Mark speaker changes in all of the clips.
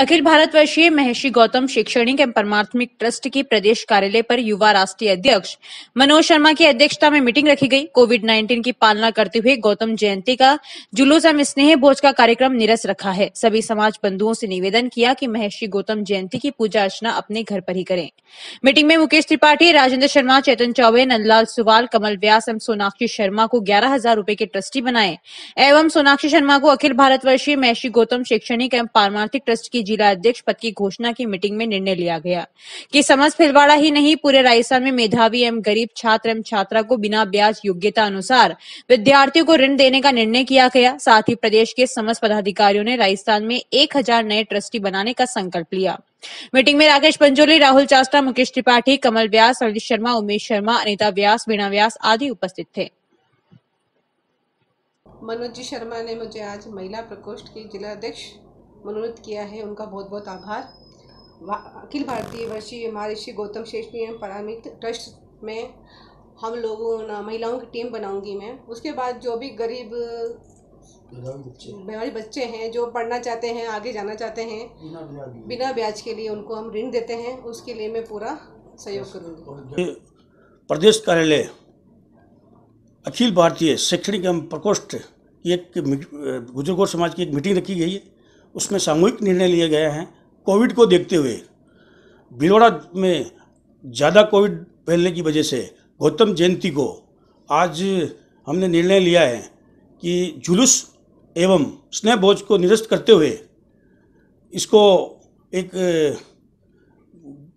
Speaker 1: अखिल भारत वर्षीय महर्षि गौतम शैक्षणिक एवं परमात्मिक ट्रस्ट की प्रदेश कार्यालय पर युवा राष्ट्रीय अध्यक्ष मनोज शर्मा की अध्यक्षता में मीटिंग रखी गई कोविड 19 की पालना करते हुए गौतम जयंती का जुलूस एवं स्नेह भोज का कार्यक्रम निरस रखा है सभी समाज बंधुओं से निवेदन किया कि महर्षि गौतम जयंती की पूजा अर्चना अपने घर पर ही करें मीटिंग में मुकेश त्रिपाठी राजेंद्र शर्मा चेतन चौबे नंदलाल सुवाल कमल व्यास एवं सोनाक्षी शर्मा को ग्यारह हजार रूपए के ट्रस्टी बनाए एवं सोनाक्षी शर्मा को अखिल भारत वर्षीय महर्षि गौतम शैक्षणिक एवं पारमार्थिक ट्रस्ट की जिला अध्यक्ष पद की घोषणा की मीटिंग में निर्णय लिया गया कि समस्त फिलवाड़ा ही नहीं पूरे राजस्थान में मेधावी एवं गरीब छात्र एवं छात्रा को बिना ब्याज योग्यता अनुसार विद्यार्थियों को ऋण देने का निर्णय किया गया साथ ही प्रदेश के समस्त पदाधिकारियों ने राजस्थान में एक नए ट्रस्टी बनाने का संकल्प लिया मीटिंग में राकेश पंजोली राहुल चास्टा मुकेश त्रिपाठी कमल व्यास ललित शर्मा उमेश शर्मा अनिता व्यास वीणा व्यास आदि उपस्थित थे
Speaker 2: मनोज जी शर्मा ने मुझे आज महिला प्रकोष्ठ की जिला अध्यक्ष मनोनीत किया है उनका बहुत बहुत आभार अखिल भारतीय वर्षीय महर्षि गौतम श्रेष्ठ परामित ट्रस्ट में हम लोगों महिलाओं की टीम बनाऊंगी मैं उसके बाद जो भी गरीब बीमारी बच्चे हैं जो पढ़ना चाहते हैं आगे जाना चाहते हैं बिना ब्याज के लिए उनको हम ऋण देते हैं उसके लिए मैं पूरा सहयोग करूँगी
Speaker 3: प्रदेश कार्यालय अखिल भारतीय शैक्षणिक एवं प्रकोष्ठ की एक गुजरगोर समाज की एक मीटिंग रखी गई है उसमें सामूहिक निर्णय लिए गए हैं कोविड को देखते हुए भिलोड़ा में ज़्यादा कोविड फैलने की वजह से गौतम जयंती को आज हमने निर्णय लिया है कि जुलूस एवं स्नेह भोज को निरस्त करते हुए इसको एक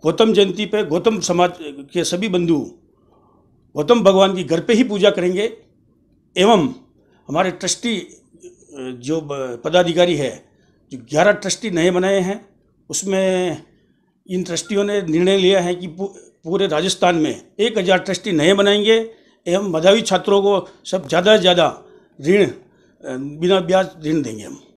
Speaker 3: गौतम जयंती पे गौतम समाज के सभी बंधु गौतम भगवान की घर पे ही पूजा करेंगे एवं हमारे ट्रस्टी जो पदाधिकारी है जो ग्यारह ट्रस्टी नए बनाए हैं उसमें इन ट्रस्टियों ने निर्णय लिया है कि पूरे राजस्थान में एक हज़ार ट्रस्टी नए बनाएंगे एवं मधावी छात्रों को सब ज़्यादा से ज़्यादा ऋण बिना ब्याज ऋण देंगे हम